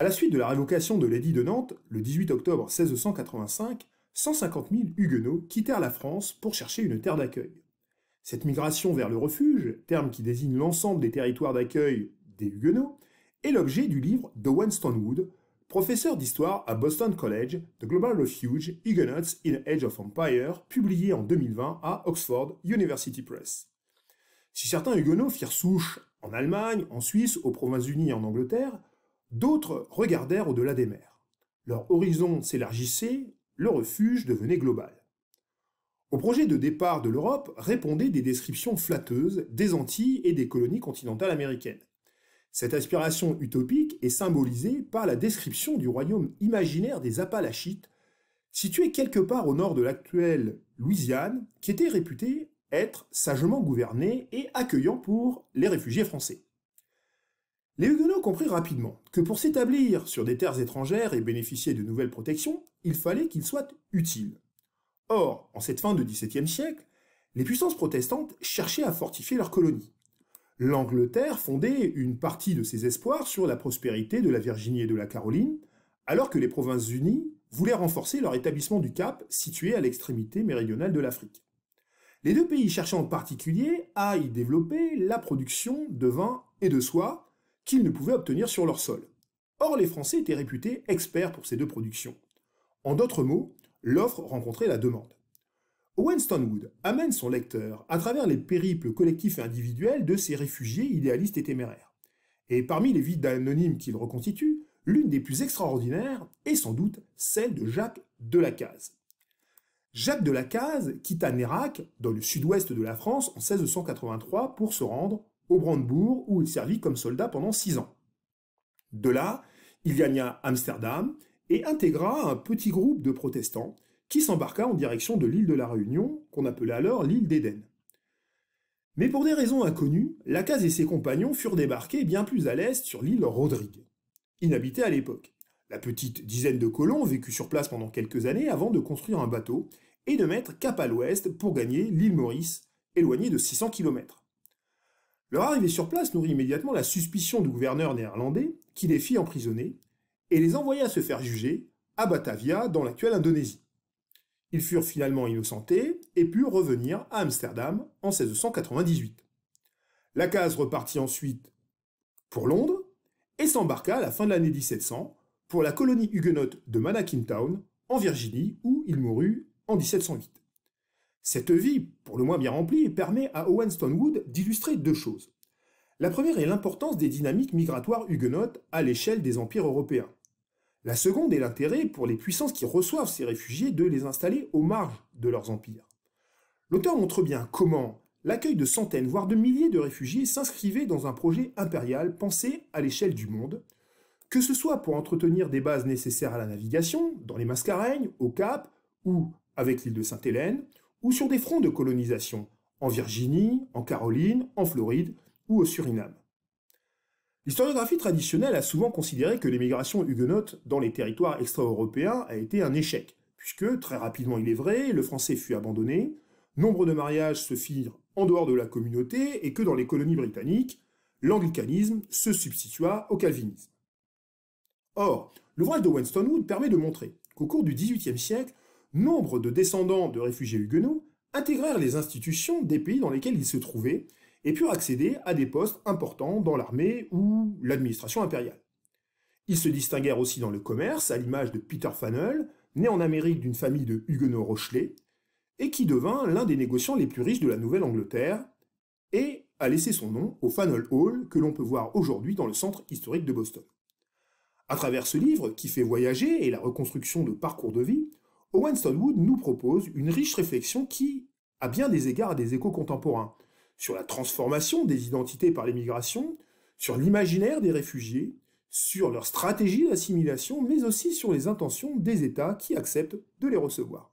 À la suite de la révocation de l'édit de Nantes, le 18 octobre 1685, 150 000 Huguenots quittèrent la France pour chercher une terre d'accueil. Cette migration vers le refuge, terme qui désigne l'ensemble des territoires d'accueil des Huguenots, est l'objet du livre d'Owen Wood, professeur d'histoire à Boston College, The Global Refuge, Huguenots in the Age of Empire, publié en 2020 à Oxford University Press. Si certains Huguenots firent souche en Allemagne, en Suisse, aux Provinces-Unies et en Angleterre, D'autres regardèrent au-delà des mers. Leur horizon s'élargissait, le refuge devenait global. Au projet de départ de l'Europe répondaient des descriptions flatteuses des Antilles et des colonies continentales américaines. Cette aspiration utopique est symbolisée par la description du royaume imaginaire des Appalachites, situé quelque part au nord de l'actuelle Louisiane, qui était réputé être sagement gouverné et accueillant pour les réfugiés français. Les Huguenots comprirent rapidement que pour s'établir sur des terres étrangères et bénéficier de nouvelles protections, il fallait qu'ils soient utiles. Or, en cette fin du XVIIe siècle, les puissances protestantes cherchaient à fortifier leurs colonies. L'Angleterre fondait une partie de ses espoirs sur la prospérité de la Virginie et de la Caroline, alors que les Provinces-Unies voulaient renforcer leur établissement du Cap situé à l'extrémité méridionale de l'Afrique. Les deux pays cherchaient en particulier à y développer la production de vin et de soie, qu'ils ne pouvaient obtenir sur leur sol. Or, les Français étaient réputés experts pour ces deux productions. En d'autres mots, l'offre rencontrait la demande. Owen Stonewood amène son lecteur à travers les périples collectifs et individuels de ces réfugiés idéalistes et téméraires. Et parmi les vides d'anonymes qu'il reconstitue, l'une des plus extraordinaires est sans doute celle de Jacques Delacaze. Jacques Delacaze quitta Nérac, dans le sud-ouest de la France, en 1683 pour se rendre au Brandebourg où il servit comme soldat pendant six ans. De là, il gagna Amsterdam et intégra un petit groupe de protestants qui s'embarqua en direction de l'île de la Réunion, qu'on appelait alors l'île d'Éden. Mais pour des raisons inconnues, Lacaze et ses compagnons furent débarqués bien plus à l'est sur l'île Rodrigue, inhabitée à l'époque. La petite dizaine de colons vécut sur place pendant quelques années avant de construire un bateau et de mettre cap à l'ouest pour gagner l'île Maurice, éloignée de 600 km. Leur arrivée sur place nourrit immédiatement la suspicion du gouverneur néerlandais qui les fit emprisonner et les envoya se faire juger à Batavia dans l'actuelle Indonésie. Ils furent finalement innocentés et purent revenir à Amsterdam en 1698. La case repartit ensuite pour Londres et s'embarqua à la fin de l'année 1700 pour la colonie huguenote de Manakintown en Virginie où il mourut en 1708. Cette vie, pour le moins bien remplie, permet à Owen Stonewood d'illustrer deux choses. La première est l'importance des dynamiques migratoires huguenotes à l'échelle des empires européens. La seconde est l'intérêt pour les puissances qui reçoivent ces réfugiés de les installer aux marges de leurs empires. L'auteur montre bien comment l'accueil de centaines, voire de milliers de réfugiés s'inscrivait dans un projet impérial pensé à l'échelle du monde, que ce soit pour entretenir des bases nécessaires à la navigation, dans les Mascareignes, au Cap ou avec l'île de Sainte-Hélène, ou sur des fronts de colonisation, en Virginie, en Caroline, en Floride ou au Suriname. L'historiographie traditionnelle a souvent considéré que l'émigration huguenote dans les territoires extra-européens a été un échec, puisque très rapidement il est vrai, le français fut abandonné, nombre de mariages se firent en dehors de la communauté et que dans les colonies britanniques, l'anglicanisme se substitua au calvinisme. Or, l'ouvrage de Winston Wood permet de montrer qu'au cours du XVIIIe siècle, nombre de descendants de réfugiés huguenots intégrèrent les institutions des pays dans lesquels ils se trouvaient et purent accéder à des postes importants dans l'armée ou l'administration impériale. Ils se distinguèrent aussi dans le commerce, à l'image de Peter Fanel, né en Amérique d'une famille de huguenots rochelais, et qui devint l'un des négociants les plus riches de la Nouvelle-Angleterre, et a laissé son nom au Faneuil Hall que l'on peut voir aujourd'hui dans le centre historique de Boston. À travers ce livre, qui fait voyager et la reconstruction de parcours de vie, Owen Stonewood nous propose une riche réflexion qui, à bien des égards, a des échos contemporains, sur la transformation des identités par l'émigration, sur l'imaginaire des réfugiés, sur leur stratégie d'assimilation, mais aussi sur les intentions des États qui acceptent de les recevoir.